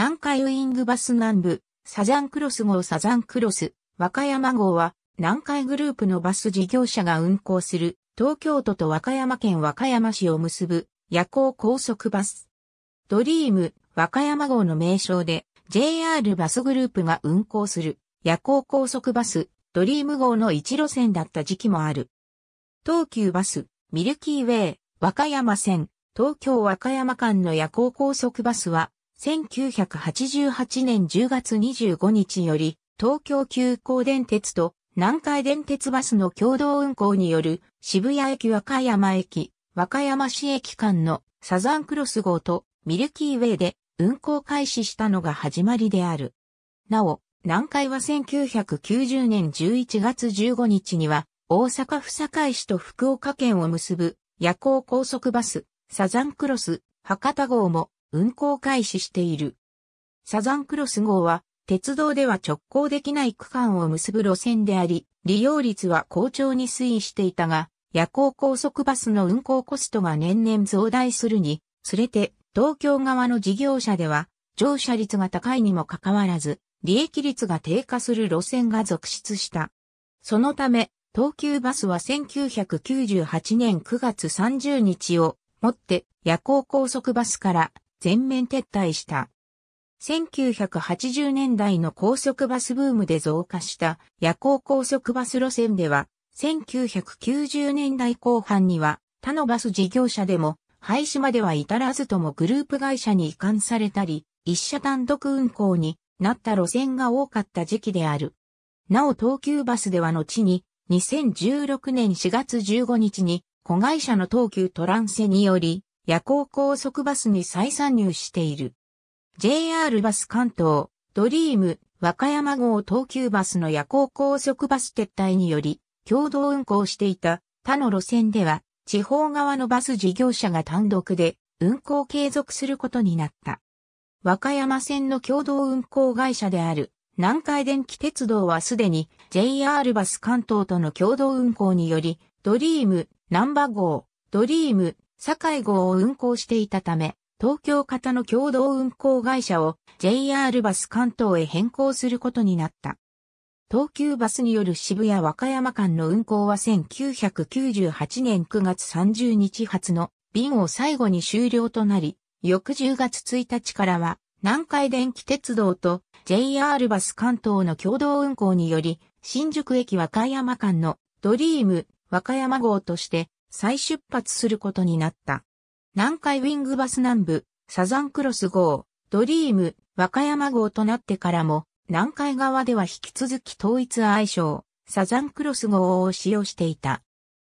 南海ウイングバス南部、サザンクロス号サザンクロス、和歌山号は、南海グループのバス事業者が運行する、東京都と和歌山県和歌山市を結ぶ、夜行高速バス。ドリーム、和歌山号の名称で、JR バスグループが運行する、夜行高速バス、ドリーム号の一路線だった時期もある。東急バス、ミルキーウェイ、和歌山線、東京和歌山間の夜行高速バスは、1988年10月25日より、東京急行電鉄と南海電鉄バスの共同運行による渋谷駅和歌山駅、和歌山市駅間のサザンクロス号とミルキーウェイで運行開始したのが始まりである。なお、南海は1990年11月15日には大阪府堺市と福岡県を結ぶ夜行高速バスサザンクロス博多号も運行開始している。サザンクロス号は、鉄道では直行できない区間を結ぶ路線であり、利用率は好調に推移していたが、夜行高速バスの運行コストが年々増大するに、つれて東京側の事業者では乗車率が高いにもかかわらず、利益率が低下する路線が続出した。そのため、東急バスは1998年9月30日をもって夜行高速バスから全面撤退した。1980年代の高速バスブームで増加した夜行高速バス路線では、1990年代後半には他のバス事業者でも廃止までは至らずともグループ会社に移管されたり、一社単独運行になった路線が多かった時期である。なお東急バスでは後に2016年4月15日に子会社の東急トランセにより夜行高速バスに再参入している。JR バス関東、ドリーム、和歌山号東急バスの夜行高速バス撤退により、共同運行していた他の路線では、地方側のバス事業者が単独で運行継続することになった。和歌山線の共同運行会社である南海電気鉄道はすでに JR バス関東との共同運行によりドリーム、ナンバ号、ドリーム、堺号を運行していたため、東京型の共同運行会社を JR バス関東へ変更することになった。東急バスによる渋谷和歌山間の運行は1998年9月30日発の便を最後に終了となり、翌10月1日からは南海電気鉄道と JR バス関東の共同運行により、新宿駅和歌山間のドリーム和歌山号として再出発することになった。南海ウィングバス南部、サザンクロス号、ドリーム、和歌山号となってからも、南海側では引き続き統一愛称、サザンクロス号を使用していた。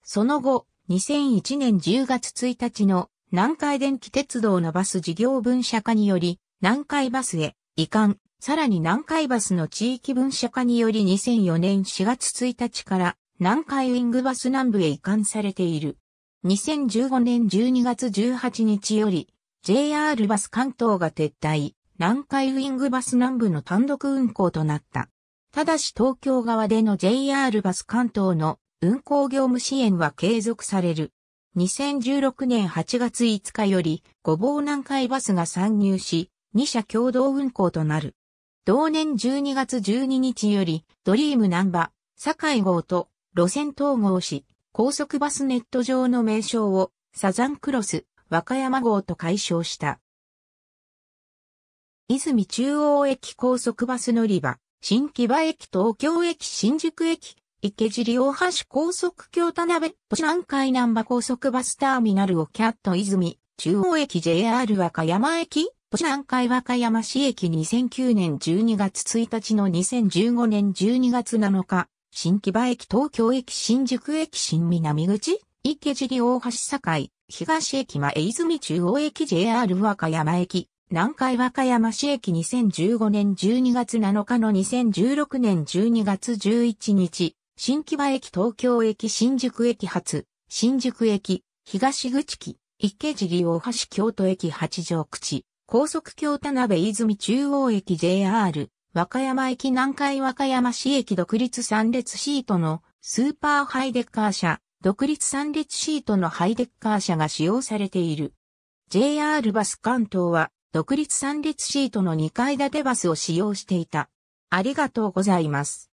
その後、2001年10月1日の南海電気鉄道のバス事業分社化により、南海バスへ移管、さらに南海バスの地域分社化により2004年4月1日から南海ウィングバス南部へ移管されている。2015年12月18日より、JR バス関東が撤退、南海ウィングバス南部の単独運行となった。ただし東京側での JR バス関東の運行業務支援は継続される。2016年8月5日より、ごぼう南海バスが参入し、2社共同運行となる。同年12月12日より、ドリーム南波、堺号と路線統合し、高速バスネット上の名称をサザンクロス和歌山号と解消した。泉中央駅高速バス乗り場、新木場駅東京駅新宿駅、池尻大橋高速京田辺、南海南波高速バスターミナルをキャット泉、中央駅 JR 和歌山駅、南海和歌山市駅2009年12月1日の2015年12月7日、新木場駅東京駅新宿駅新南口池尻大橋堺東駅前泉中央駅 JR 和歌山駅南海和歌山市駅2015年12月7日の2016年12月11日新木場駅東京駅新宿駅発新宿駅東口駅、池尻大橋京都駅八条口高速京田辺泉中央駅 JR 和歌山駅南海和歌山市駅独立三列シートのスーパーハイデッカー車、独立三列シートのハイデッカー車が使用されている。JR バス関東は独立三列シートの2階建てバスを使用していた。ありがとうございます。